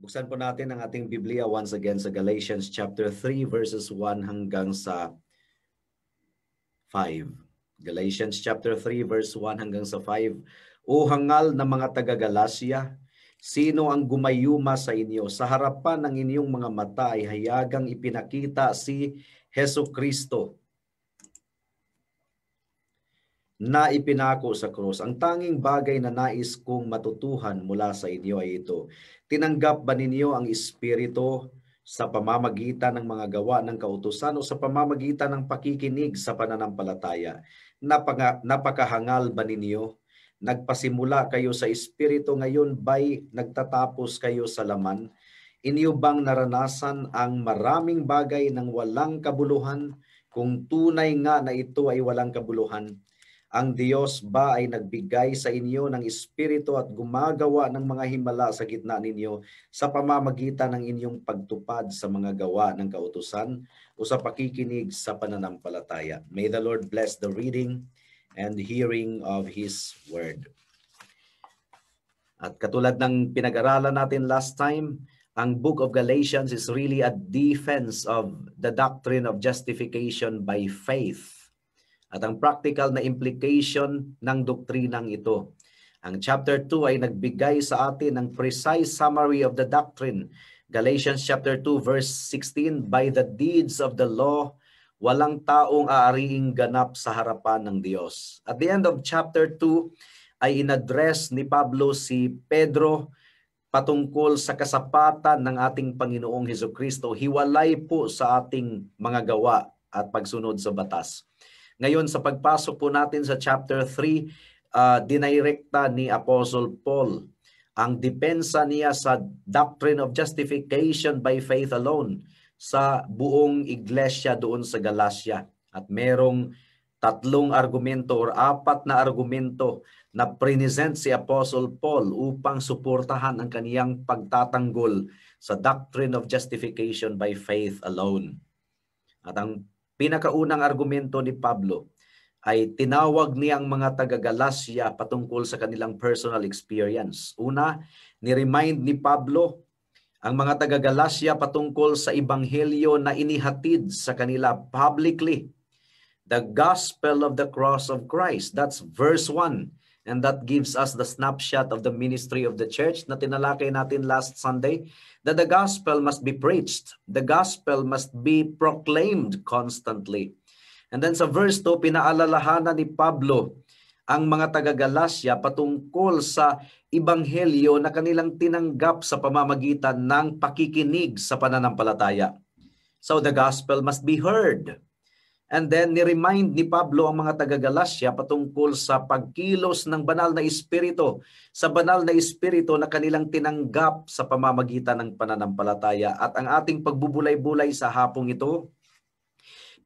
Buksan po natin ang ating Biblia once again sa Galatians chapter 3 verses 1 hanggang sa 5. Galatians chapter 3 verse 1 hanggang sa 5. O hangal na mga taga-Galacia, Sino ang gumayuma sa inyo? Sa harapan ng inyong mga mata ay hayagang ipinakita si Heso Kristo na ipinako sa krus. Ang tanging bagay na nais kong matutuhan mula sa inyo ay ito. Tinanggap ba ninyo ang Espiritu sa pamamagitan ng mga gawa ng kautusan o sa pamamagitan ng pakikinig sa pananampalataya? Napaka, napakahangal ba ninyo? Nagpasimula kayo sa Espiritu ngayon by nagtatapos kayo sa laman? Inyo bang naranasan ang maraming bagay ng walang kabuluhan? Kung tunay nga na ito ay walang kabuluhan, ang Diyos ba ay nagbigay sa inyo ng espiritu at gumagawa ng mga himala sa gitna ninyo sa pamamagitan ng inyong pagtupad sa mga gawa ng kautusan o sa pakikinig sa pananampalataya. May the Lord bless the reading and hearing of His Word. At katulad ng pinag-aralan natin last time, ang book of Galatians is really a defense of the doctrine of justification by faith at ang practical na implication ng doktrinang ito. Ang chapter 2 ay nagbigay sa atin ng precise summary of the doctrine. Galatians chapter 2 verse 16, By the deeds of the law, walang taong aariing ganap sa harapan ng Diyos. At the end of chapter 2 ay inaddress ni Pablo si Pedro patungkol sa kasapatan ng ating Panginoong Heso Kristo. Hiwalay po sa ating mga gawa at pagsunod sa batas. Ngayon sa pagpasok po natin sa chapter 3, uh, ah, dinirekta ni Apostle Paul ang depensa niya sa doctrine of justification by faith alone sa buong iglesia doon sa Galacia. At merong tatlong argumento or apat na argumento na present si Apostle Paul upang suportahan ang kaniyang pagtatanggol sa doctrine of justification by faith alone. At ang Pinakaunang argumento ni Pablo ay tinawag niya ang mga taga-Galacia patungkol sa kanilang personal experience. Una, ni-remind ni Pablo ang mga taga-Galacia patungkol sa ebanghelyo na inihatid sa kanila publicly. The gospel of the cross of Christ. That's verse 1 And that gives us the snapshot of the ministry of the church na tinalakay natin last Sunday, that the gospel must be preached. The gospel must be proclaimed constantly. And then sa verse 2, pinaalalahanan ni Pablo ang mga taga-Galacia patungkol sa ibanghelyo na kanilang tinanggap sa pamamagitan ng pakikinig sa pananampalataya. So the gospel must be heard. And then ni-remind ni Pablo ang mga taga-Galacia patungkol sa pagkilos ng banal na espiritu, sa banal na espiritu na kanilang tinanggap sa pamamagitan ng pananampalataya. At ang ating pagbubulay-bulay sa hapong ito,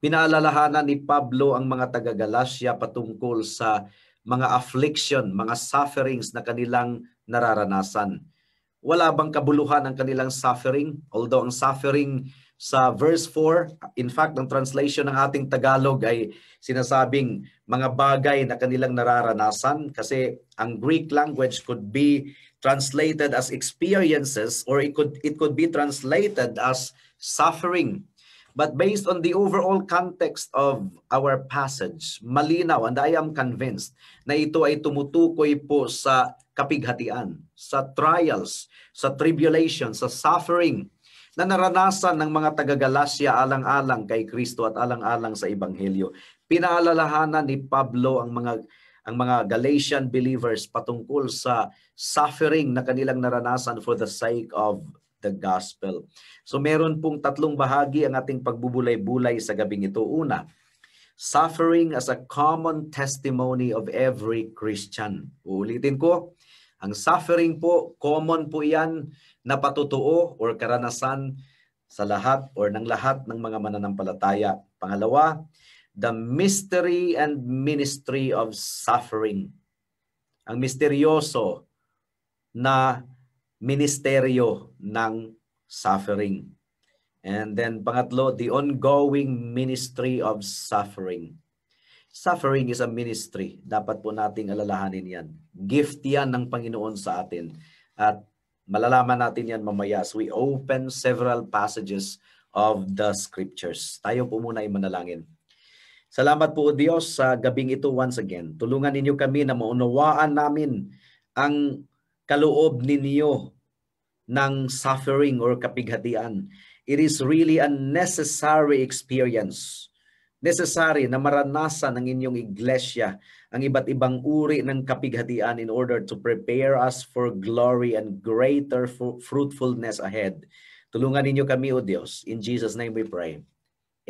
pinaalalahanan ni Pablo ang mga taga-Galacia patungkol sa mga affliction, mga sufferings na kanilang nararanasan. Wala bang kabuluhan ang kanilang suffering? Although ang suffering sa verse 4. In fact, ang translation ng ating Tagalog ay sinasabing mga bagay na kanilang nararanasan kasi ang Greek language could be translated as experiences or it could it could be translated as suffering. But based on the overall context of our passage, malinaw and I am convinced na ito ay tumutukoy po sa kapighatian, sa trials, sa tribulation, sa suffering na naranasan ng mga taga-Galacia alang-alang kay Kristo at alang-alang sa Ebanghelyo. Pinaalalahanan ni Pablo ang mga ang mga Galatian believers patungkol sa suffering na kanilang naranasan for the sake of the gospel. So meron pong tatlong bahagi ang ating pagbubulay-bulay sa gabing ito. Una, suffering as a common testimony of every Christian. Uulitin ko, ang suffering po, common po yan napatutuo or karanasan sa lahat or ng lahat ng mga mananampalataya. Pangalawa, the mystery and ministry of suffering. Ang misteryoso na ministeryo ng suffering. And then pangatlo, the ongoing ministry of suffering. Suffering is a ministry. Dapat po nating alalahanin yan. Gift yan ng Panginoon sa atin. At Malalaman natin yan mamaya as we open several passages of the scriptures. Tayo po muna ay manalangin. Salamat po o Diyos sa gabing ito once again. Tulungan ninyo kami na maunawaan namin ang kaloob ninyo ng suffering or kapighatian. It is really a necessary experience. Necessary na maranasan ng inyong iglesia ang iba't ibang uri ng kapighatian in order to prepare us for glory and greater fruitfulness ahead. Tulungan ninyo kami, O Diyos. In Jesus' name we pray.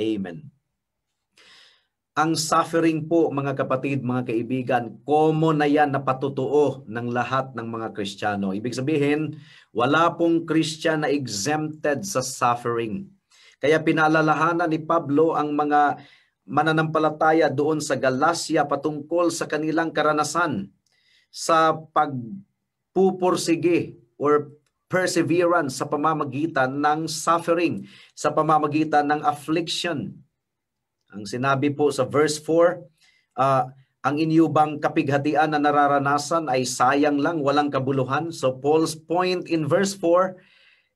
Amen. Ang suffering po, mga kapatid, mga kaibigan, common na yan na patutuo ng lahat ng mga Kristiyano. Ibig sabihin, wala pong Kristiyan na exempted sa suffering. Kaya pinalalahanan ni Pablo ang mga mananampalataya doon sa Galacia patungkol sa kanilang karanasan sa pagpupursige or perseverance sa pamamagitan ng suffering, sa pamamagitan ng affliction. Ang sinabi po sa verse 4, uh, ah, ang inyo kapighatian na nararanasan ay sayang lang, walang kabuluhan? So Paul's point in verse 4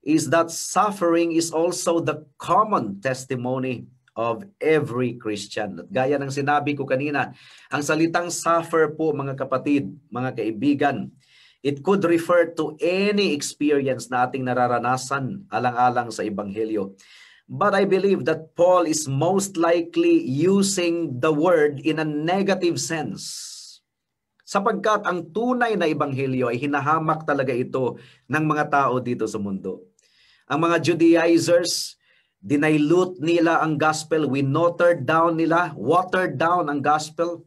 is that suffering is also the common testimony of every Christian. At gaya ng sinabi ko kanina, ang salitang suffer po mga kapatid, mga kaibigan, it could refer to any experience na ating nararanasan alang-alang sa Ebanghelyo. But I believe that Paul is most likely using the word in a negative sense. Sapagkat ang tunay na ebanghelyo ay hinahamak talaga ito ng mga tao dito sa mundo. Ang mga Judaizers, dinilute nila ang gospel, we watered down nila, watered down ang gospel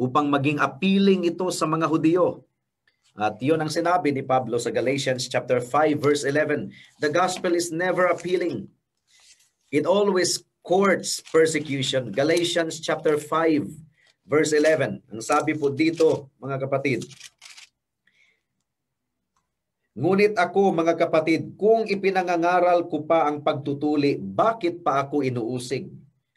upang maging appealing ito sa mga Hudiyo. At 'yon ang sinabi ni Pablo sa Galatians chapter 5 verse 11. The gospel is never appealing. It always courts persecution. Galatians chapter 5 verse 11. Ang sabi po dito, mga kapatid, Ngunit ako, mga kapatid, kung ipinangangaral ko pa ang pagtutuli, bakit pa ako inuusig?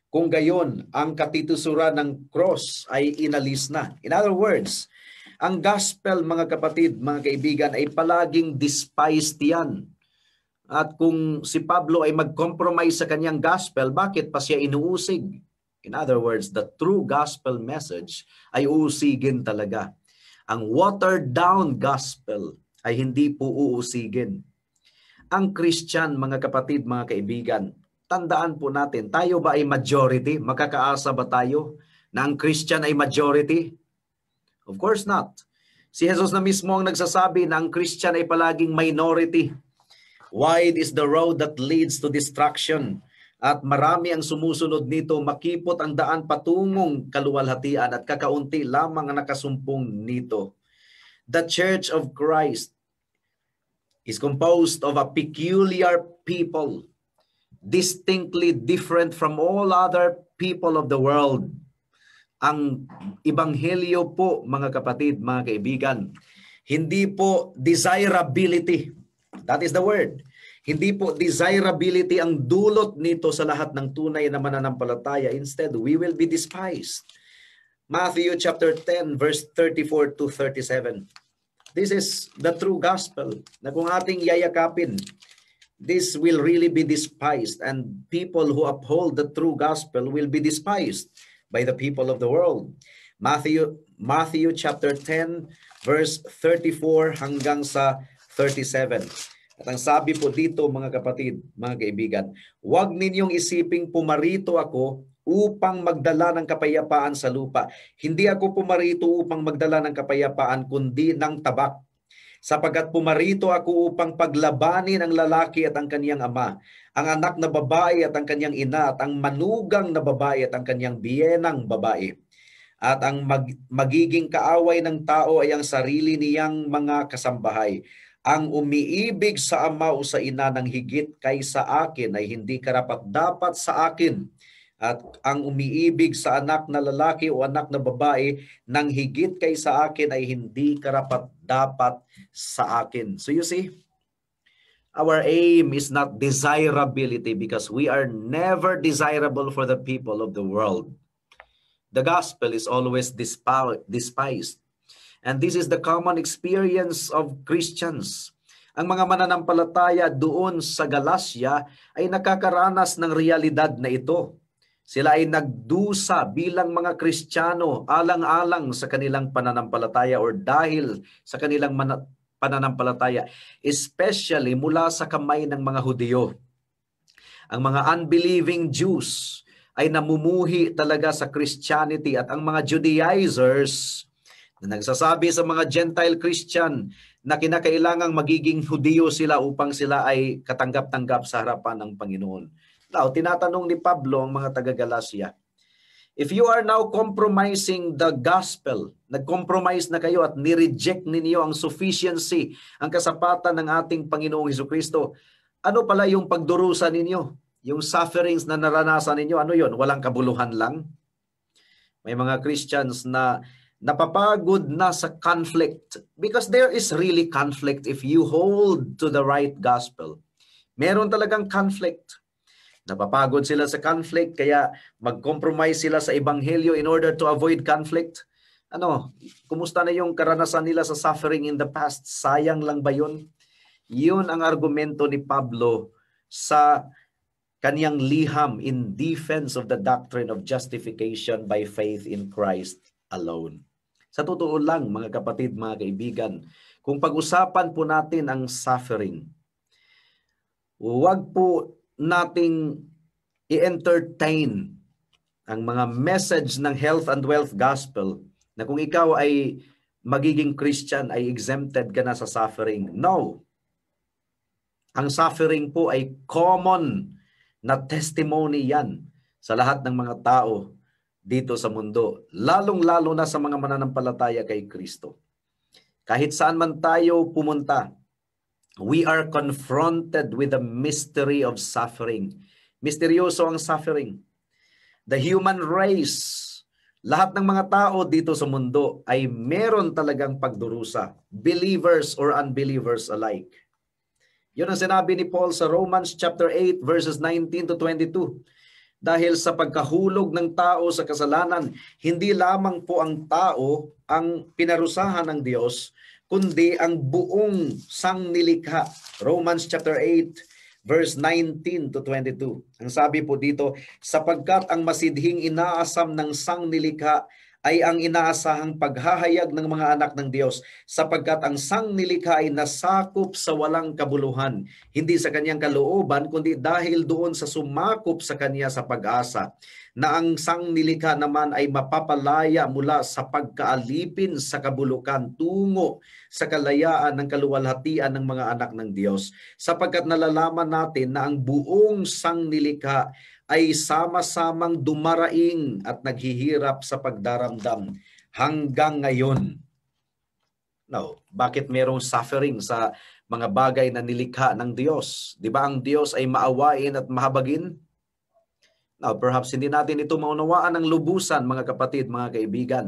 Kung gayon, ang katitusura ng cross ay inalis na. In other words, ang gospel, mga kapatid, mga kaibigan, ay palaging despised yan. At kung si Pablo ay mag-compromise sa kanyang gospel, bakit pa siya inuusig? In other words, the true gospel message ay uusigin talaga. Ang watered down gospel ay hindi po uusigin. Ang Christian, mga kapatid, mga kaibigan, tandaan po natin, tayo ba ay majority? Makakaasa ba tayo na ang Christian ay majority? Of course not. Si Jesus na mismo ang nagsasabi na ang Christian ay palaging minority. Wide is the road that leads to destruction. At marami ang sumusunod nito, makipot ang daan patungong kaluwalhatian at kakaunti lamang ang nakasumpong nito. The Church of Christ is composed of a peculiar people, distinctly different from all other people of the world. Ang ibanghelyo po, mga kapatid, mga kaibigan, hindi po desirability. That is the word. Hindi po desirability ang dulot nito sa lahat ng tunay na mananampalataya. Instead, we will be despised. Matthew chapter 10 verse 34 to 37. This is the true gospel na kung ating yayakapin, this will really be despised and people who uphold the true gospel will be despised by the people of the world. Matthew Matthew chapter 10 verse 34 hanggang sa 37. At ang sabi po dito mga kapatid, mga kaibigan, huwag ninyong isiping pumarito ako upang magdala ng kapayapaan sa lupa. Hindi ako pumarito upang magdala ng kapayapaan, kundi ng tabak. Sapagat pumarito ako upang paglabanin ang lalaki at ang kaniyang ama, ang anak na babae at ang kaniyang ina, at ang manugang na babae at ang kaniyang biyenang babae. At ang mag, magiging kaaway ng tao ay ang sarili niyang mga kasambahay. Ang umiibig sa ama o sa ina ng higit kaysa akin ay hindi karapat dapat sa akin at ang umiibig sa anak na lalaki o anak na babae nang higit kaysa akin ay hindi karapat dapat sa akin. So you see, our aim is not desirability because we are never desirable for the people of the world. The gospel is always despised. And this is the common experience of Christians. Ang mga mananampalataya doon sa Galacia ay nakakaranas ng realidad na ito sila ay nagdusa bilang mga Kristiyano alang-alang sa kanilang pananampalataya or dahil sa kanilang pananampalataya, especially mula sa kamay ng mga Hudiyo. Ang mga unbelieving Jews ay namumuhi talaga sa Christianity at ang mga Judaizers na nagsasabi sa mga Gentile Christian na kinakailangang magiging Hudiyo sila upang sila ay katanggap-tanggap sa harapan ng Panginoon. Now, tinatanong ni Pablo ang mga taga-Galacia, If you are now compromising the gospel, nag-compromise na kayo at ni-reject ninyo ang sufficiency, ang kasapatan ng ating Panginoong Heso Kristo, ano pala yung pagdurusa ninyo? Yung sufferings na naranasan ninyo, ano yon? Walang kabuluhan lang? May mga Christians na napapagod na sa conflict because there is really conflict if you hold to the right gospel. Meron talagang conflict. Napapagod sila sa conflict kaya mag-compromise sila sa ebanghelyo in order to avoid conflict. Ano, kumusta na yung karanasan nila sa suffering in the past? Sayang lang ba yun? Yun ang argumento ni Pablo sa kaniyang liham in defense of the doctrine of justification by faith in Christ alone. Sa totoo lang, mga kapatid, mga kaibigan, kung pag-usapan po natin ang suffering, huwag po nating i-entertain ang mga message ng health and wealth gospel na kung ikaw ay magiging Christian ay exempted ka na sa suffering. No. Ang suffering po ay common na testimony yan sa lahat ng mga tao dito sa mundo, lalong-lalo na sa mga mananampalataya kay Kristo. Kahit saan man tayo pumunta, we are confronted with the mystery of suffering. Misteryoso ang suffering. The human race, lahat ng mga tao dito sa mundo ay meron talagang pagdurusa, believers or unbelievers alike. Yun ang sinabi ni Paul sa Romans chapter 8 verses 19 to 22. Dahil sa pagkahulog ng tao sa kasalanan, hindi lamang po ang tao ang pinarusahan ng Diyos, kundi ang buong sangnilikha. Romans chapter 8 verse 19 to 22. Ang sabi po dito, sapagkat ang masidhing inaasam ng sangnilikha ay ang inaasahang paghahayag ng mga anak ng Diyos sapagkat ang sang nilikha ay nasakop sa walang kabuluhan, hindi sa kanyang kalooban kundi dahil doon sa sumakop sa kanya sa pag-asa na ang sang nilikha naman ay mapapalaya mula sa pagkaalipin sa kabulukan tungo sa kalayaan ng kaluwalhatian ng mga anak ng Diyos sapagkat nalalaman natin na ang buong sang nilikha ay sama-samang dumaraing at naghihirap sa pagdaramdam hanggang ngayon. Now, bakit merong suffering sa mga bagay na nilikha ng Diyos? Di ba ang Diyos ay maawain at mahabagin? Now, perhaps hindi natin ito maunawaan ng lubusan, mga kapatid, mga kaibigan.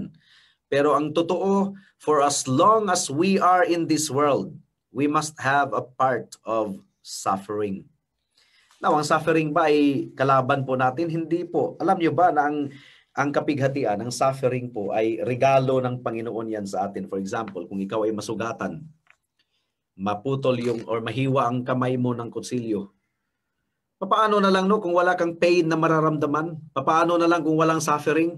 Pero ang totoo, for as long as we are in this world, we must have a part of suffering. Now, ang suffering ba ay kalaban po natin? Hindi po. Alam niyo ba na ang ang kapighatian, ang suffering po ay regalo ng Panginoon yan sa atin. For example, kung ikaw ay masugatan, maputol yung or mahiwa ang kamay mo ng konsilyo, Paano na lang no kung wala kang pain na mararamdaman? Paano na lang kung walang suffering?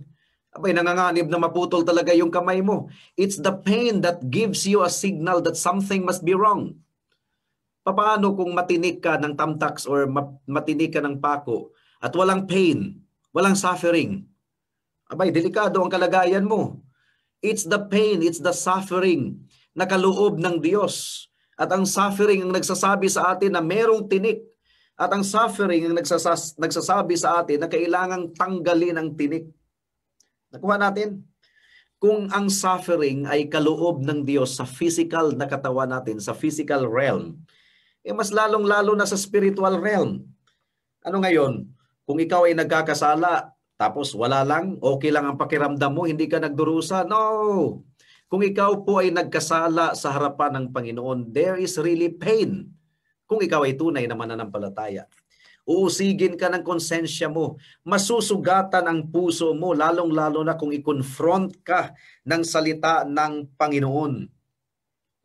Abay, nanganganib na maputol talaga yung kamay mo. It's the pain that gives you a signal that something must be wrong. Paano kung matinik ka ng tamtax or matinik ka ng pako at walang pain, walang suffering? Abay, delikado ang kalagayan mo. It's the pain, it's the suffering na kaloob ng Diyos. At ang suffering ang nagsasabi sa atin na merong tinik. At ang suffering ang nagsasas- nagsasabi sa atin na kailangang tanggalin ang tinik. Nakuha natin? Kung ang suffering ay kaloob ng Diyos sa physical na katawan natin, sa physical realm, eh mas lalong-lalo na sa spiritual realm. Ano ngayon? Kung ikaw ay nagkakasala, tapos wala lang, okay lang ang pakiramdam mo, hindi ka nagdurusa. No! Kung ikaw po ay nagkasala sa harapan ng Panginoon, there is really pain. Kung ikaw ay tunay na mananampalataya. Uusigin ka ng konsensya mo. Masusugatan ang puso mo, lalong-lalo na kung i-confront ka ng salita ng Panginoon.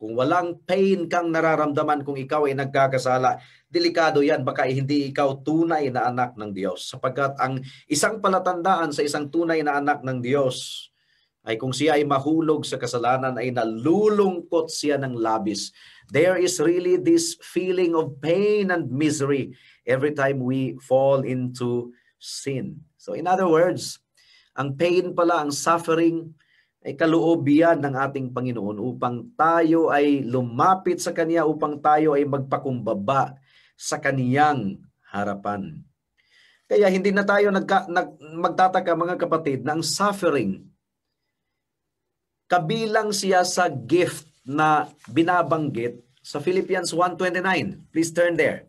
Kung walang pain kang nararamdaman kung ikaw ay nagkakasala, delikado yan, baka hindi ikaw tunay na anak ng Diyos. Sapagkat ang isang palatandaan sa isang tunay na anak ng Diyos ay kung siya ay mahulog sa kasalanan ay nalulungkot siya ng labis. There is really this feeling of pain and misery every time we fall into sin. So in other words, ang pain pala, ang suffering, ay kaloobian ng ating Panginoon upang tayo ay lumapit sa Kanya, upang tayo ay magpakumbaba sa Kaniyang harapan. Kaya hindi na tayo nagka, nag, magtataka mga kapatid na ang suffering kabilang siya sa gift na binabanggit sa Philippians 1.29. Please turn there.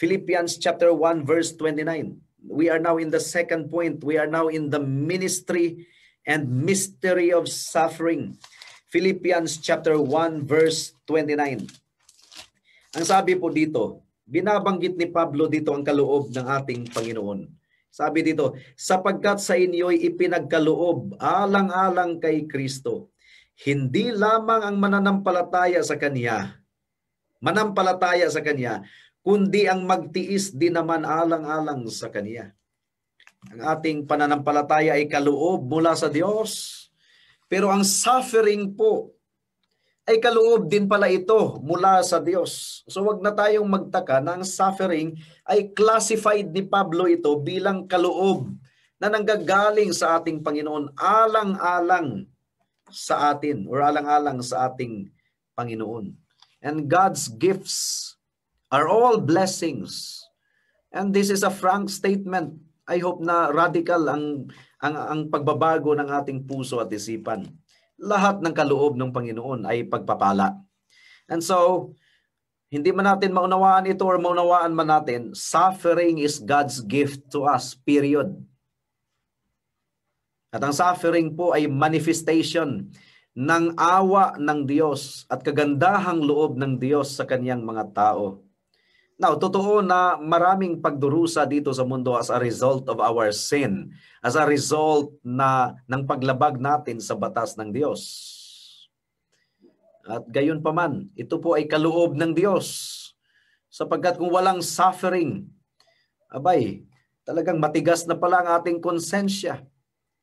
Philippians chapter 1 verse 29. We are now in the second point. We are now in the ministry and mystery of suffering. Philippians chapter 1 verse 29. Ang sabi po dito, binabanggit ni Pablo dito ang kaloob ng ating Panginoon. Sabi dito, sapagkat sa inyo'y ipinagkaloob alang-alang kay Kristo, hindi lamang ang mananampalataya sa Kanya, manampalataya sa Kanya, kundi ang magtiis din naman alang-alang sa Kanya. Ang ating pananampalataya ay kaloob mula sa Diyos. Pero ang suffering po ay kaloob din pala ito mula sa Diyos. So wag na tayong magtaka na ang suffering ay classified ni Pablo ito bilang kaloob na nanggagaling sa ating Panginoon alang-alang sa atin or alang-alang sa ating Panginoon. And God's gifts are all blessings. And this is a frank statement I hope na radical ang, ang, ang pagbabago ng ating puso at isipan. Lahat ng kaloob ng Panginoon ay pagpapala. And so, hindi man natin maunawaan ito or maunawaan man natin, suffering is God's gift to us, period. At ang suffering po ay manifestation ng awa ng Diyos at kagandahang loob ng Diyos sa kaniyang mga tao. Now, totoo na maraming pagdurusa dito sa mundo as a result of our sin, as a result na ng paglabag natin sa batas ng Diyos. At gayon pa man, ito po ay kaloob ng Diyos. Sapagkat kung walang suffering, abay, talagang matigas na pala ang ating konsensya.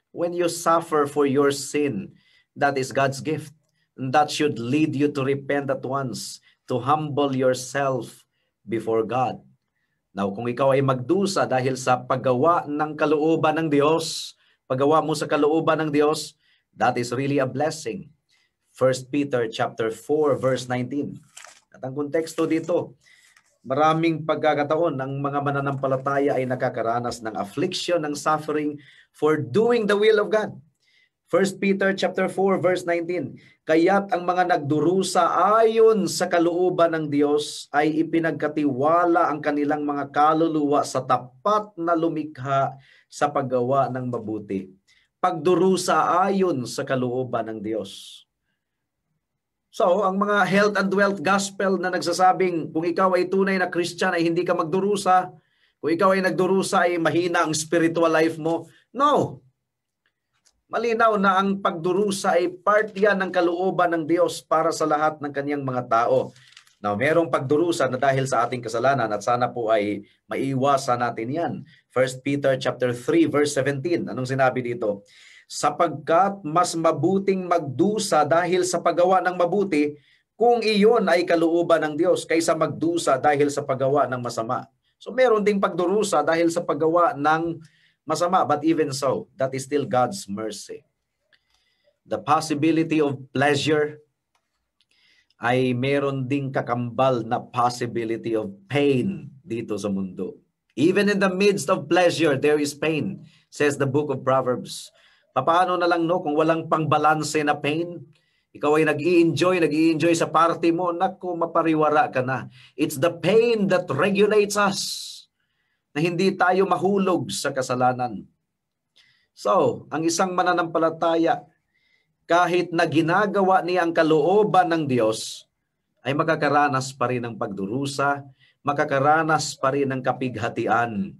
When you suffer for your sin, that is God's gift. And that should lead you to repent at once, to humble yourself before God. Now, kung ikaw ay magdusa dahil sa paggawa ng kalooban ng Diyos, paggawa mo sa kalooban ng Diyos, that is really a blessing. 1 Peter chapter 4 verse 19. At ang konteksto dito, maraming pagkakataon ng mga mananampalataya ay nakakaranas ng affliction, ng suffering for doing the will of God. 1 Peter chapter 4 verse 19 Kaya't ang mga nagdurusa ayon sa kalooban ng Diyos ay ipinagkatiwala ang kanilang mga kaluluwa sa tapat na lumikha sa paggawa ng mabuti. Pagdurusa ayon sa kalooban ng Diyos. So, ang mga health and wealth gospel na nagsasabing kung ikaw ay tunay na Christian ay hindi ka magdurusa, kung ikaw ay nagdurusa ay mahina ang spiritual life mo. No, Malinaw na ang pagdurusa ay part yan ng kalooban ng Diyos para sa lahat ng kanyang mga tao. Now, merong pagdurusa na dahil sa ating kasalanan at sana po ay maiwasan natin yan. 1 Peter chapter 3 verse 17. Anong sinabi dito? Sapagkat mas mabuting magdusa dahil sa paggawa ng mabuti kung iyon ay kalooban ng Diyos kaysa magdusa dahil sa paggawa ng masama. So meron ding pagdurusa dahil sa paggawa ng masama, but even so, that is still God's mercy. The possibility of pleasure ay meron ding kakambal na possibility of pain dito sa mundo. Even in the midst of pleasure, there is pain, says the book of Proverbs. Paano na lang no kung walang pangbalanse na pain? Ikaw ay nag enjoy nag enjoy sa party mo, nako, mapariwara ka na. It's the pain that regulates us na hindi tayo mahulog sa kasalanan. So, ang isang mananampalataya, kahit na ginagawa niya ang kalooban ng Diyos, ay makakaranas pa rin ng pagdurusa, makakaranas pa rin ng kapighatian.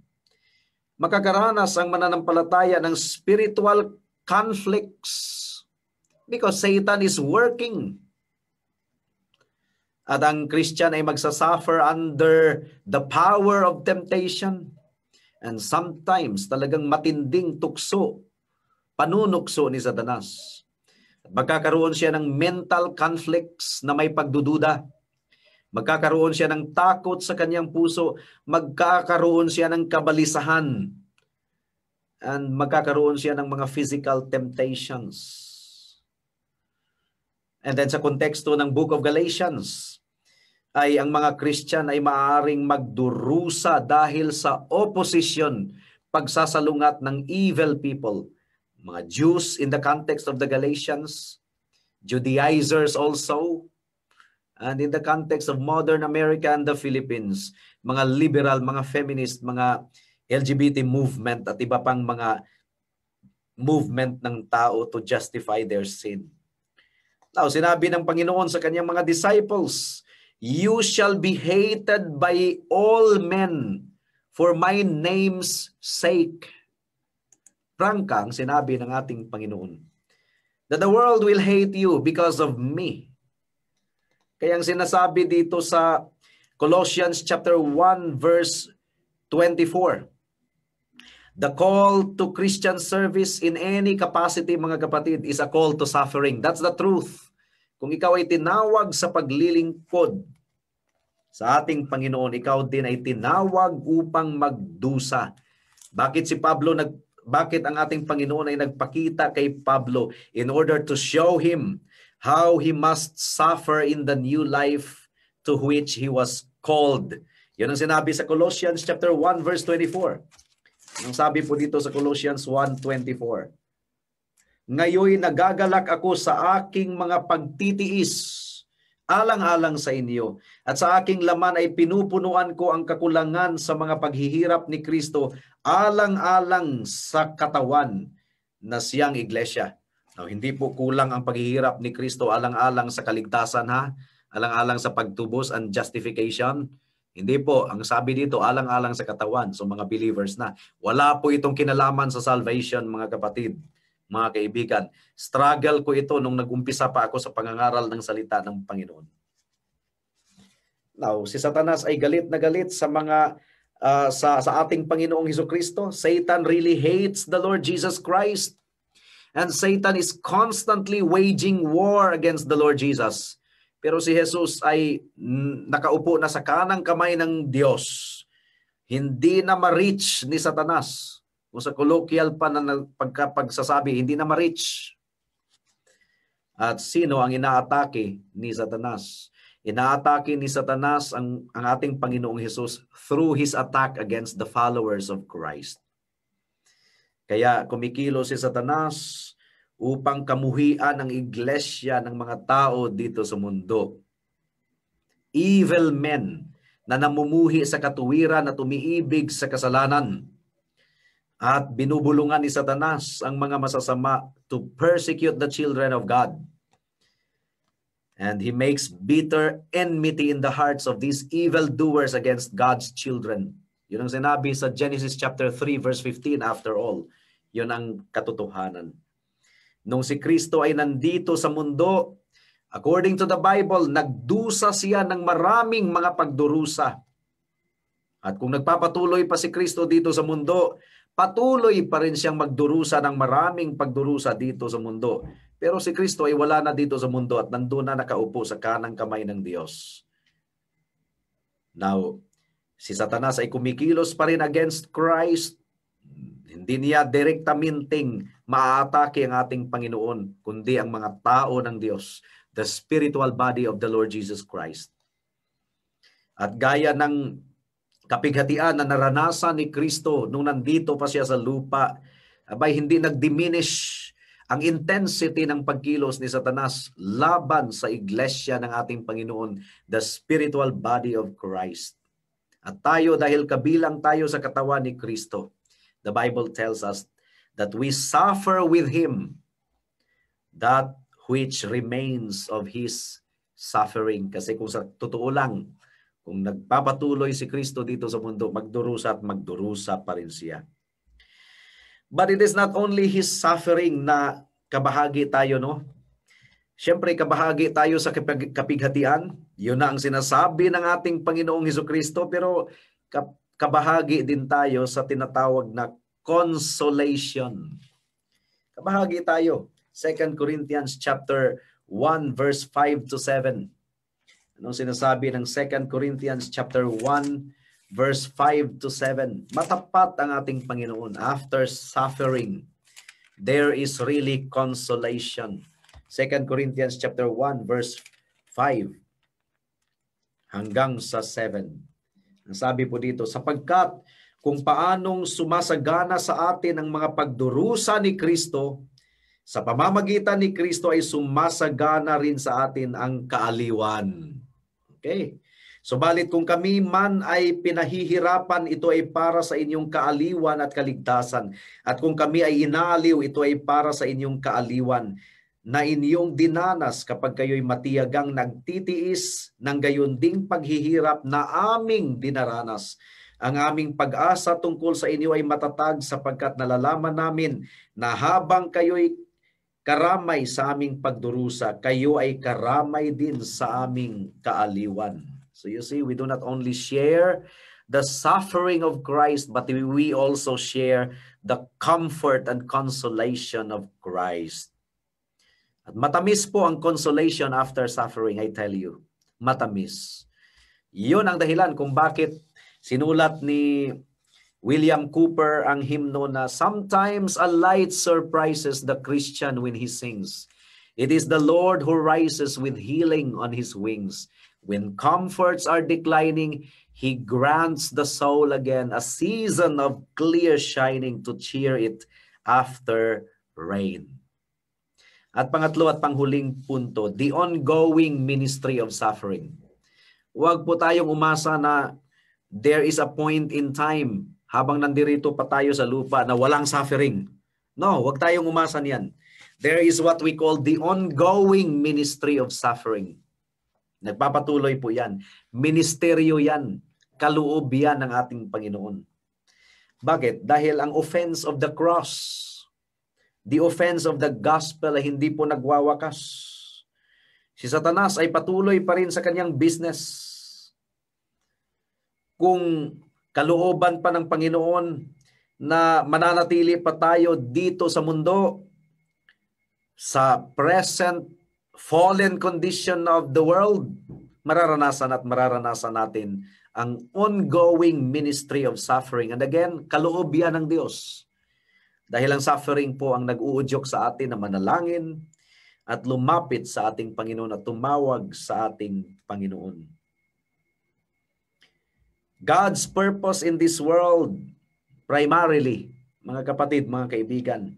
Makakaranas ang mananampalataya ng spiritual conflicts because Satan is working at ang Christian ay magsasuffer under the power of temptation. And sometimes talagang matinding tukso, panunukso ni Satanas. magkakaroon siya ng mental conflicts na may pagdududa. Magkakaroon siya ng takot sa kanyang puso. Magkakaroon siya ng kabalisahan. And magkakaroon siya ng mga physical temptations. And then sa konteksto ng Book of Galatians, ay ang mga Christian ay maaring magdurusa dahil sa opposition, pagsasalungat ng evil people. Mga Jews in the context of the Galatians, Judaizers also, and in the context of modern America and the Philippines, mga liberal, mga feminist, mga LGBT movement at iba pang mga movement ng tao to justify their sin. Now, sinabi ng Panginoon sa kanyang mga disciples, You shall be hated by all men for my name's sake. Prangka ang sinabi ng ating Panginoon. That the world will hate you because of me. Kaya ang sinasabi dito sa Colossians chapter 1 verse 24. The call to Christian service in any capacity mga kapatid is a call to suffering. That's the truth. Kung ikaw ay tinawag sa paglilingkod sa ating Panginoon, ikaw din ay tinawag upang magdusa. Bakit si Pablo nag bakit ang ating Panginoon ay nagpakita kay Pablo in order to show him how he must suffer in the new life to which he was called. Yan ang sinabi sa Colossians chapter 1 verse 24. Ang sabi po dito sa Colossians 1:24. Ngayon nagagalak ako sa aking mga pagtitiis alang-alang sa inyo. At sa aking laman ay pinupunuan ko ang kakulangan sa mga paghihirap ni Kristo alang-alang sa katawan na siyang iglesia. No, hindi po kulang ang paghihirap ni Kristo alang-alang sa kaligtasan ha, alang-alang sa pagtubos and justification. Hindi po, ang sabi dito alang-alang sa katawan, so mga believers na. Wala po itong kinalaman sa salvation mga kapatid mga kaibigan. Struggle ko ito nung nagumpisa pa ako sa pangangaral ng salita ng Panginoon. Now, si Satanas ay galit na galit sa mga uh, sa sa ating Panginoong Hesus Kristo. Satan really hates the Lord Jesus Christ. And Satan is constantly waging war against the Lord Jesus. Pero si Jesus ay nakaupo na sa kanang kamay ng Diyos. Hindi na ma-reach ni Satanas o sa colloquial pa na pagkapagsasabi, hindi na ma-reach. At sino ang inaatake ni Satanas? Inaatake ni Satanas ang, ang ating Panginoong Hesus through his attack against the followers of Christ. Kaya kumikilo si Satanas upang kamuhian ang iglesia ng mga tao dito sa mundo. Evil men na namumuhi sa katuwiran at umiibig sa kasalanan at binubulungan ni Satanas ang mga masasama to persecute the children of God. And he makes bitter enmity in the hearts of these evildoers against God's children. Yun ang sinabi sa Genesis chapter 3 verse 15 after all. Yun ang katotohanan. Nung si Kristo ay nandito sa mundo, according to the Bible, nagdusa siya ng maraming mga pagdurusa. At kung nagpapatuloy pa si Kristo dito sa mundo, patuloy pa rin siyang magdurusa ng maraming pagdurusa dito sa mundo. Pero si Kristo ay wala na dito sa mundo at nandun na nakaupo sa kanang kamay ng Diyos. Now, si Satanas ay kumikilos pa rin against Christ. Hindi niya direktaminting maatake ang ating Panginoon, kundi ang mga tao ng Diyos, the spiritual body of the Lord Jesus Christ. At gaya ng kapighatian na naranasan ni Kristo nung nandito pa siya sa lupa, abay hindi nag-diminish ang intensity ng pagkilos ni Satanas laban sa iglesia ng ating Panginoon, the spiritual body of Christ. At tayo dahil kabilang tayo sa katawan ni Kristo, the Bible tells us that we suffer with Him that which remains of His suffering. Kasi kung sa totoo lang, kung nagpapatuloy si Kristo dito sa mundo, magdurusa at magdurusa pa rin siya. But it is not only His suffering na kabahagi tayo, no? Siyempre, kabahagi tayo sa kapighatian. Yun na ang sinasabi ng ating Panginoong Heso Kristo. Pero kabahagi din tayo sa tinatawag na consolation. Kabahagi tayo. 2 Corinthians chapter 1 verse 5 to 7. Anong sinasabi ng 2 Corinthians chapter 1 verse 5 to 7? Matapat ang ating Panginoon after suffering. There is really consolation. 2 Corinthians chapter 1 verse 5 hanggang sa 7. Ang sabi po dito, sapagkat kung paanong sumasagana sa atin ang mga pagdurusa ni Kristo, sa pamamagitan ni Kristo ay sumasagana rin sa atin ang kaaliwan. Okay. Subalit kung kami man ay pinahihirapan, ito ay para sa inyong kaaliwan at kaligtasan. At kung kami ay inaaliw, ito ay para sa inyong kaaliwan na inyong dinanas kapag kayo'y matiyagang nagtitiis ng gayon ding paghihirap na aming dinaranas. Ang aming pag-asa tungkol sa inyo ay matatag sapagkat nalalaman namin na habang kayo'y karamay sa aming pagdurusa, kayo ay karamay din sa aming kaaliwan. So you see, we do not only share the suffering of Christ, but we also share the comfort and consolation of Christ. At matamis po ang consolation after suffering, I tell you. Matamis. Yun ang dahilan kung bakit sinulat ni William Cooper ang himno na Sometimes a light surprises the Christian when he sings. It is the Lord who rises with healing on his wings. When comforts are declining, he grants the soul again a season of clear shining to cheer it after rain. At pangatlo at panghuling punto, the ongoing ministry of suffering. Huwag po tayong umasa na there is a point in time habang nandirito pa tayo sa lupa na walang suffering. No, wag tayong umasa niyan. There is what we call the ongoing ministry of suffering. Nagpapatuloy po yan. Ministeryo yan. Kaloob yan ng ating Panginoon. Bakit? Dahil ang offense of the cross, the offense of the gospel ay hindi po nagwawakas. Si Satanas ay patuloy pa rin sa kanyang business. Kung kalooban pa ng Panginoon na mananatili pa tayo dito sa mundo sa present fallen condition of the world mararanasan at mararanasan natin ang ongoing ministry of suffering and again kaloob yan ng Diyos dahil ang suffering po ang nag-uudyok sa atin na manalangin at lumapit sa ating Panginoon at tumawag sa ating Panginoon God's purpose in this world primarily, mga kapatid, mga kaibigan,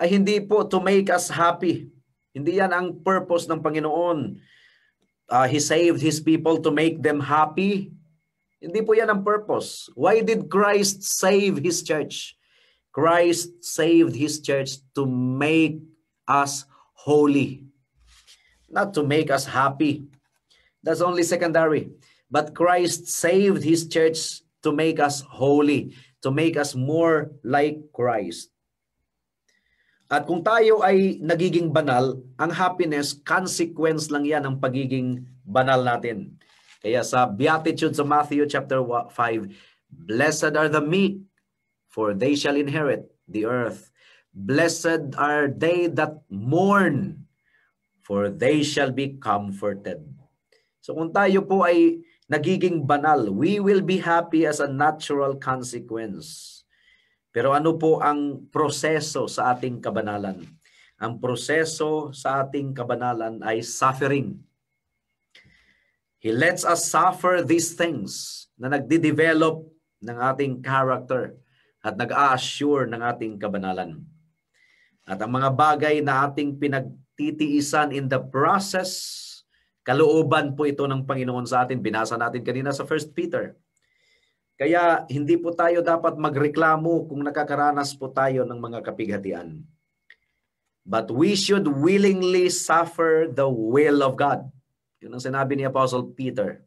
ay hindi po to make us happy. Hindi yan ang purpose ng Panginoon. Uh, he saved His people to make them happy. Hindi po yan ang purpose. Why did Christ save His church? Christ saved His church to make us holy. Not to make us happy. That's only secondary. But Christ saved his church to make us holy, to make us more like Christ. At kung tayo ay nagiging banal, ang happiness, consequence lang yan ng pagiging banal natin. Kaya sa Beatitude sa Matthew chapter 5, Blessed are the meek, for they shall inherit the earth. Blessed are they that mourn, for they shall be comforted. So kung tayo po ay nagiging banal. We will be happy as a natural consequence. Pero ano po ang proseso sa ating kabanalan? Ang proseso sa ating kabanalan ay suffering. He lets us suffer these things na nagdi-develop ng ating character at nag-a-assure ng ating kabanalan. At ang mga bagay na ating pinagtitiisan in the process Kalooban po ito ng Panginoon sa atin. Binasa natin kanina sa 1 Peter. Kaya hindi po tayo dapat magreklamo kung nakakaranas po tayo ng mga kapighatian. But we should willingly suffer the will of God. Yun ang sinabi ni Apostle Peter.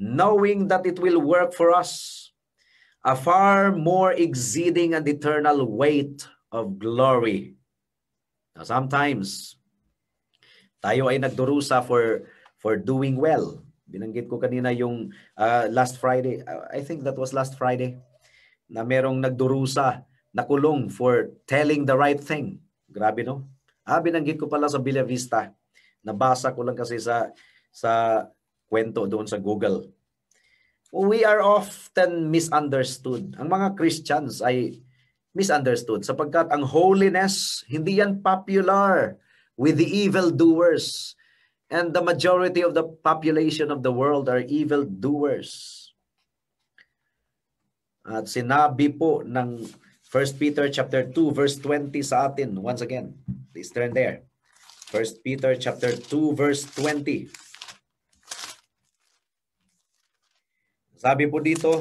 Knowing that it will work for us a far more exceeding and eternal weight of glory. Now sometimes tayo ay nagdurusa for for doing well. Binanggit ko kanina yung uh, last Friday, ah, I think that was last Friday, na merong nagdurusa, nakulong for telling the right thing. Grabe no? Ah, binanggit ko pala sa Bella Vista. Nabasa ko lang kasi sa sa kwento doon sa Google. We are often misunderstood. Ang mga Christians ay misunderstood sapagkat ang holiness hindi yan popular with the evil doers And the majority of the population of the world are evil doers At sinabi po ng 1 Peter chapter 2 verse 20 sa atin. Once again, please turn there. 1 Peter chapter 2 verse 20. Sabi po dito,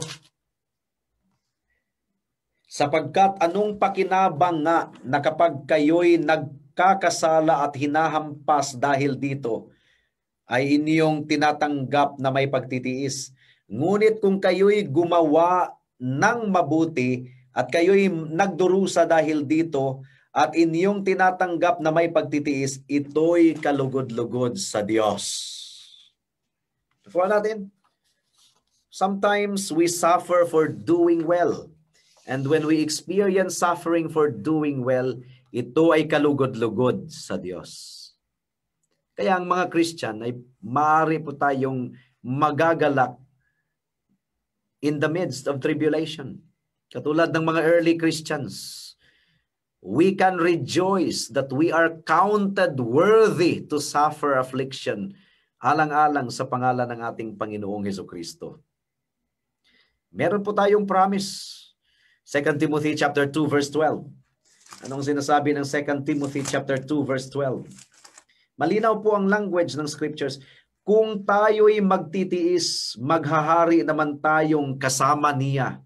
sapagkat anong pakinabang nga na kapag kayo'y nag nagkakasala at hinahampas dahil dito ay inyong tinatanggap na may pagtitiis. Ngunit kung kayo'y gumawa ng mabuti at kayo'y nagdurusa dahil dito at inyong tinatanggap na may pagtitiis, ito'y kalugod-lugod sa Diyos. Kuha natin. Sometimes we suffer for doing well. And when we experience suffering for doing well, ito ay kalugod-lugod sa Diyos. Kaya ang mga Christian ay maaari po tayong magagalak in the midst of tribulation. Katulad ng mga early Christians, we can rejoice that we are counted worthy to suffer affliction alang-alang sa pangalan ng ating Panginoong Heso Kristo. Meron po tayong promise. 2 Timothy chapter 2 verse 12. Anong sinasabi ng 2 Timothy chapter 2 verse 12? Malinaw po ang language ng scriptures. Kung tayo'y magtitiis, maghahari naman tayong kasama niya.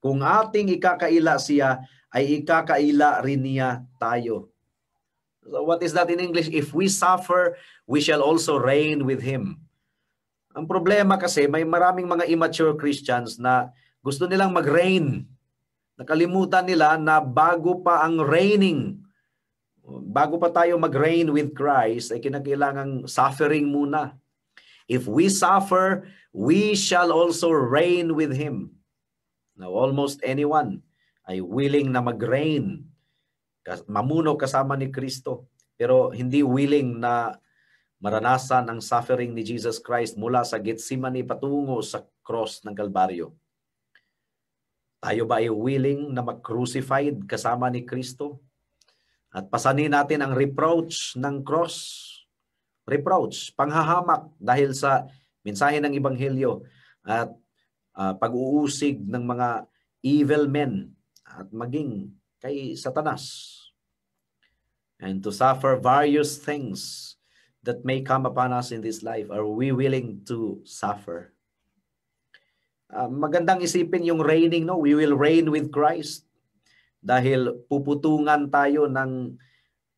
Kung ating ikakaila siya, ay ikakaila rin niya tayo. So what is that in English? If we suffer, we shall also reign with him. Ang problema kasi, may maraming mga immature Christians na gusto nilang mag-reign Nakalimutan nila na bago pa ang reigning, bago pa tayo mag-reign with Christ, ay kinakailangang suffering muna. If we suffer, we shall also reign with Him. Now, almost anyone ay willing na mag-reign, mamuno kasama ni Kristo, pero hindi willing na maranasan ang suffering ni Jesus Christ mula sa Gethsemane patungo sa cross ng Kalbaryo. Tayo ba ay willing na mag-crucified kasama ni Kristo? At pasanin natin ang reproach ng cross. Reproach, panghahamak dahil sa mensahe ng Ebanghelyo at uh, pag-uusig ng mga evil men at maging kay Satanas. And to suffer various things that may come upon us in this life. Are we willing to suffer? Ah, magandang isipin yung reigning, no? We will reign with Christ. Dahil puputungan tayo ng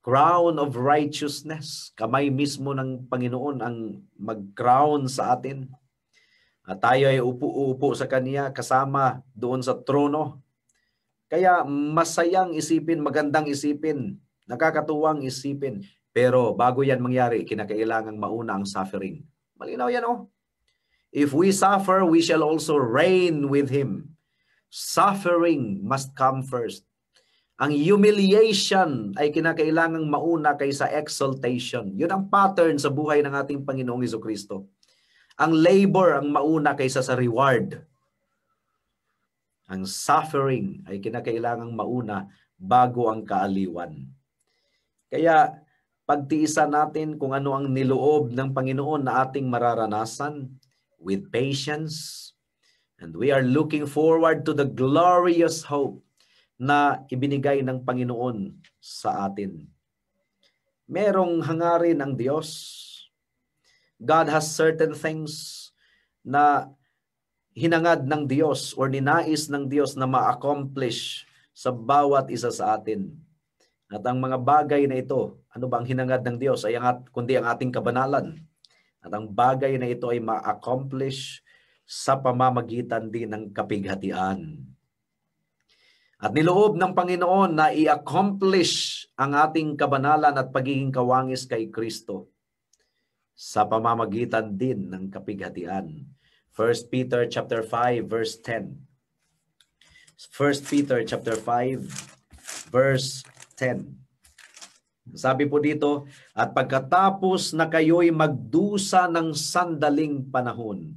crown of righteousness. Kamay mismo ng Panginoon ang mag-crown sa atin. At tayo ay upo-upo sa Kanya kasama doon sa trono. Kaya masayang isipin, magandang isipin, nakakatuwang isipin. Pero bago yan mangyari, kinakailangang mauna ang suffering. Malinaw yan oh. If we suffer, we shall also reign with Him. Suffering must come first. Ang humiliation ay kinakailangang mauna kaysa exaltation. Yun ang pattern sa buhay ng ating Panginoong Iso Kristo. Ang labor ang mauna kaysa sa reward. Ang suffering ay kinakailangang mauna bago ang kaaliwan. Kaya pagtiisan natin kung ano ang niloob ng Panginoon na ating mararanasan with patience, and we are looking forward to the glorious hope na ibinigay ng Panginoon sa atin. Merong hangarin ang Diyos. God has certain things na hinangad ng Diyos or ninais ng Diyos na ma-accomplish sa bawat isa sa atin. At ang mga bagay na ito, ano ba ang hinangad ng Diyos? Ay ang, kundi ang ating kabanalan at ang bagay na ito ay ma-accomplish sa pamamagitan din ng kapighatian. At niloob ng Panginoon na i-accomplish ang ating kabanalan at pagiging kawangis kay Kristo sa pamamagitan din ng kapighatian. 1 Peter chapter 5 verse 10. 1 Peter chapter 5 verse 10. Sabi po dito, at pagkatapos na kayo'y magdusa ng sandaling panahon,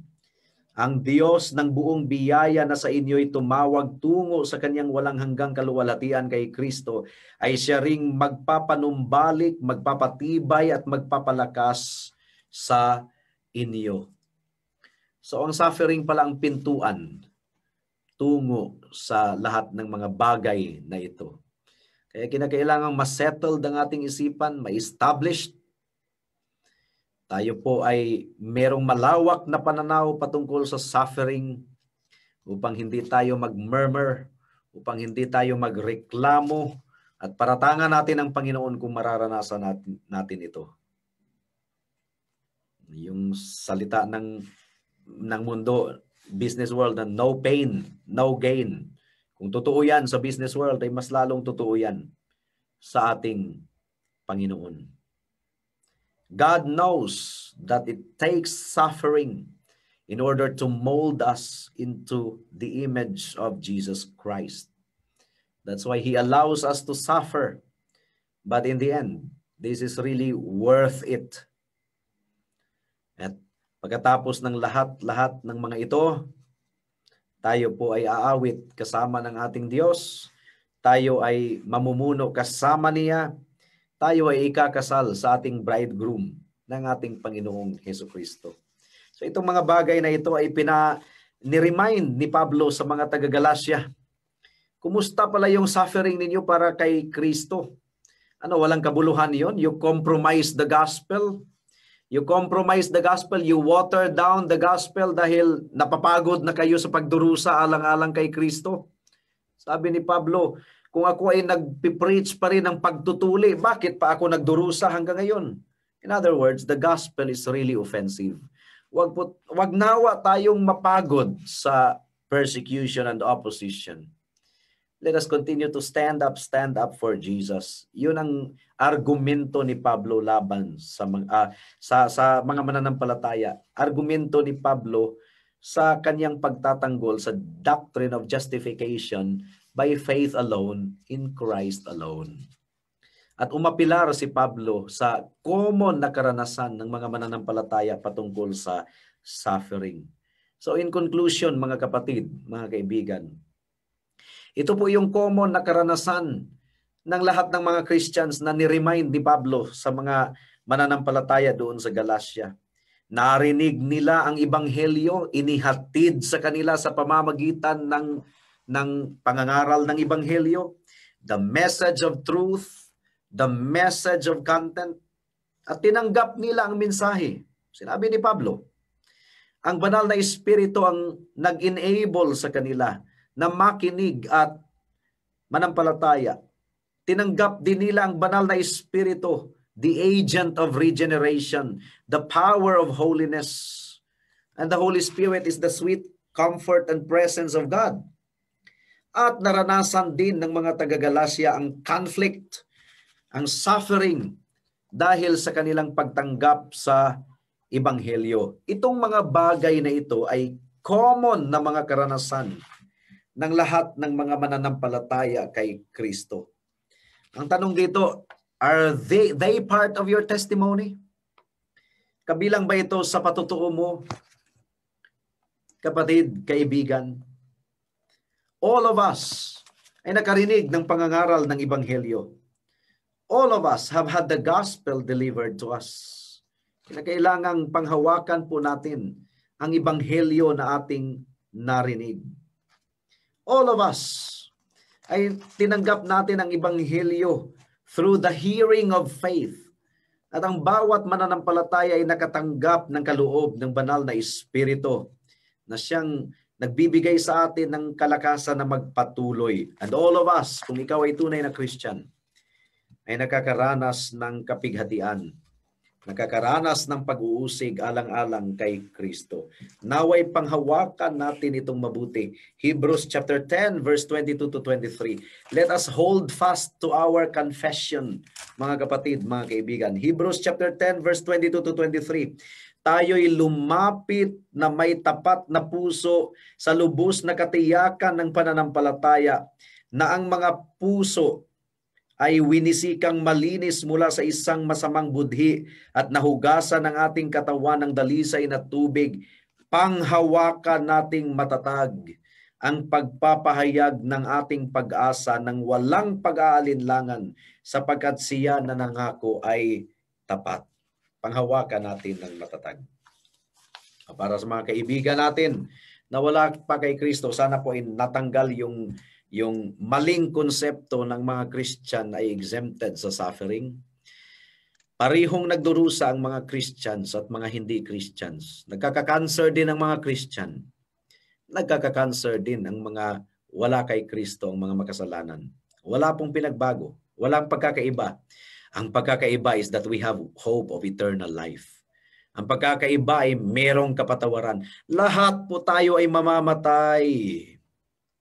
ang Diyos ng buong biyaya na sa inyo'y tumawag tungo sa kanyang walang hanggang kaluwalhatian kay Kristo ay siya ring magpapanumbalik, magpapatibay at magpapalakas sa inyo. So ang suffering pala ang pintuan tungo sa lahat ng mga bagay na ito. Kaya eh, kinakailangan ma-settled ang ating isipan, ma-established. Tayo po ay merong malawak na pananaw patungkol sa suffering upang hindi tayo mag-murmur, upang hindi tayo magreklamo at paratangan natin ang Panginoon kung mararanasan natin, natin ito. Yung salita ng ng mundo, business world na no pain, no gain. Kung totoo yan sa business world, ay mas lalong totoo yan sa ating Panginoon. God knows that it takes suffering in order to mold us into the image of Jesus Christ. That's why He allows us to suffer. But in the end, this is really worth it. At pagkatapos ng lahat-lahat ng mga ito, tayo po ay aawit kasama ng ating Diyos. Tayo ay mamumuno kasama niya. Tayo ay ikakasal sa ating bridegroom ng ating Panginoong Heso Kristo. So itong mga bagay na ito ay pina ni-remind ni Pablo sa mga taga-Galacia. Kumusta pala yung suffering ninyo para kay Kristo? Ano, walang kabuluhan yon You compromise the gospel? You compromise the gospel, you water down the gospel dahil napapagod na kayo sa pagdurusa alang-alang kay Kristo. Sabi ni Pablo, kung ako ay nagpipreach pa rin ng pagtutuli, bakit pa ako nagdurusa hanggang ngayon? In other words, the gospel is really offensive. Wag, po, wag nawa tayong mapagod sa persecution and opposition let us continue to stand up, stand up for Jesus. Yun ang argumento ni Pablo laban sa mga, uh, sa, sa mga mananampalataya. Argumento ni Pablo sa kanyang pagtatanggol sa doctrine of justification by faith alone in Christ alone. At umapilar si Pablo sa common na karanasan ng mga mananampalataya patungkol sa suffering. So in conclusion mga kapatid, mga kaibigan, ito po yung common na karanasan ng lahat ng mga Christians na ni-remind ni Pablo sa mga mananampalataya doon sa Galacia. Narinig nila ang ibanghelyo, inihatid sa kanila sa pamamagitan ng ng pangangaral ng ibanghelyo, the message of truth, the message of content, at tinanggap nila ang mensahe. Sinabi ni Pablo, ang banal na espiritu ang nag-enable sa kanila na makinig at manampalataya. Tinanggap din nila ang banal na Espiritu, the agent of regeneration, the power of holiness. And the Holy Spirit is the sweet comfort and presence of God. At naranasan din ng mga taga-Galacia ang conflict, ang suffering dahil sa kanilang pagtanggap sa Ebanghelyo. Itong mga bagay na ito ay common na mga karanasan ng lahat ng mga mananampalataya kay Kristo. Ang tanong dito, are they, they part of your testimony? Kabilang ba ito sa patutuo mo, kapatid, kaibigan? All of us ay nakarinig ng pangangaral ng Ibanghelyo. All of us have had the gospel delivered to us. Kailangang panghawakan po natin ang Ibanghelyo na ating narinig all of us ay tinanggap natin ang Ibanghilyo through the hearing of faith. At ang bawat mananampalataya ay nakatanggap ng kaloob ng banal na Espiritu na siyang nagbibigay sa atin ng kalakasan na magpatuloy. And all of us, kung ikaw ay tunay na Christian, ay nakakaranas ng kapighatian nakakaranas ng pag-uusig alang-alang kay Kristo. Naway panghawakan natin itong mabuti. Hebrews chapter 10 verse 22 to 23. Let us hold fast to our confession, mga kapatid, mga kaibigan. Hebrews chapter 10 verse 22 to 23. Tayo'y lumapit na may tapat na puso sa lubos na katiyakan ng pananampalataya na ang mga puso ay winisikang malinis mula sa isang masamang budhi at nahugasan ng ating katawan ng dalisay na tubig, panghawakan nating matatag ang pagpapahayag ng ating pag-asa ng walang pag-aalinlangan sapagkat siya na nangako ay tapat. Panghawakan natin ng matatag. Para sa mga kaibigan natin na wala pa kay Kristo, sana po ay natanggal yung yung maling konsepto ng mga Christian ay exempted sa suffering. Parihong nagdurusa ang mga Christians at mga hindi Christians. Nagkakakancer din ang mga Christian. Nagkakakancer din ang mga wala kay Kristo ang mga makasalanan. Wala pong pinagbago. Walang pagkakaiba. Ang pagkakaiba is that we have hope of eternal life. Ang pagkakaiba ay merong kapatawaran. Lahat po tayo ay mamamatay.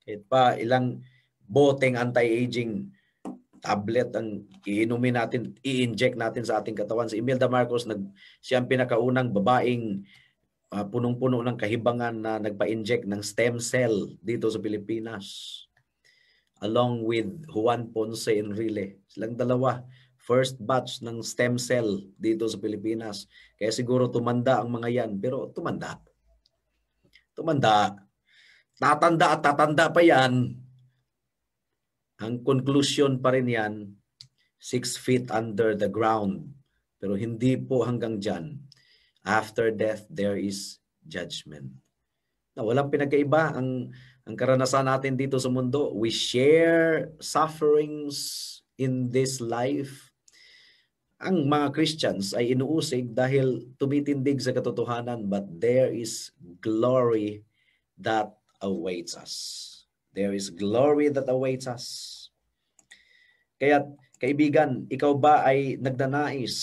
Kahit pa ilang boteng anti-aging tablet ang iinumin natin, i-inject natin sa ating katawan. Si Imelda Marcos, nag, siya ang pinakaunang babaeng uh, punong-puno ng kahibangan na nagpa-inject ng stem cell dito sa Pilipinas. Along with Juan Ponce Enrile. Silang dalawa, first batch ng stem cell dito sa Pilipinas. Kaya siguro tumanda ang mga yan, pero tumanda. Tumanda tatanda at tatanda pa yan, ang conclusion pa rin yan, 6 feet under the ground. Pero hindi po hanggang dyan. After death, there is judgment. Na walang pinagkaiba ang ang karanasan natin dito sa mundo. We share sufferings in this life. Ang mga Christians ay inuusig dahil tumitindig sa katotohanan but there is glory that awaits us. There is glory that awaits us. Kaya kaibigan, ikaw ba ay nagdanais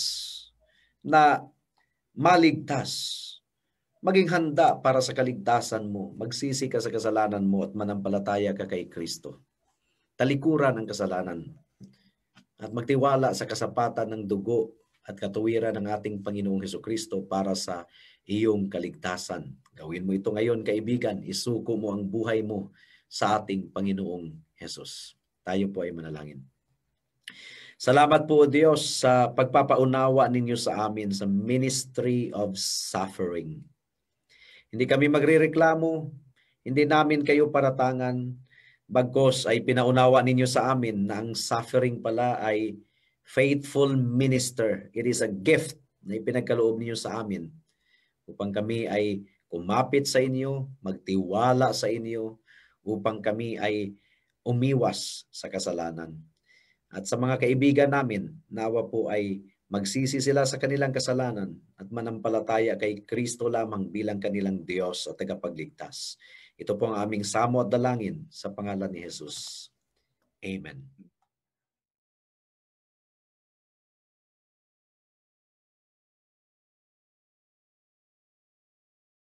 na maligtas? Maging handa para sa kaligtasan mo, magsisi ka sa kasalanan mo at manampalataya ka kay Kristo. Talikuran ang kasalanan at magtiwala sa kasapatan ng dugo at katuwiran ng ating Panginoong Heso Kristo para sa iyong kaligtasan. Gawin mo ito ngayon, kaibigan. Isuko mo ang buhay mo sa ating Panginoong Jesus. Tayo po ay manalangin. Salamat po, O Diyos, sa pagpapaunawa ninyo sa amin sa Ministry of Suffering. Hindi kami magrereklamo, hindi namin kayo paratangan, bagkos ay pinaunawa ninyo sa amin na ang suffering pala ay faithful minister. It is a gift na ipinagkaloob ninyo sa amin upang kami ay kumapit sa inyo, magtiwala sa inyo upang kami ay umiwas sa kasalanan. At sa mga kaibigan namin, nawa po ay magsisi sila sa kanilang kasalanan at manampalataya kay Kristo lamang bilang kanilang Diyos at tagapagligtas. Ito po ang aming samo at dalangin sa pangalan ni Jesus. Amen.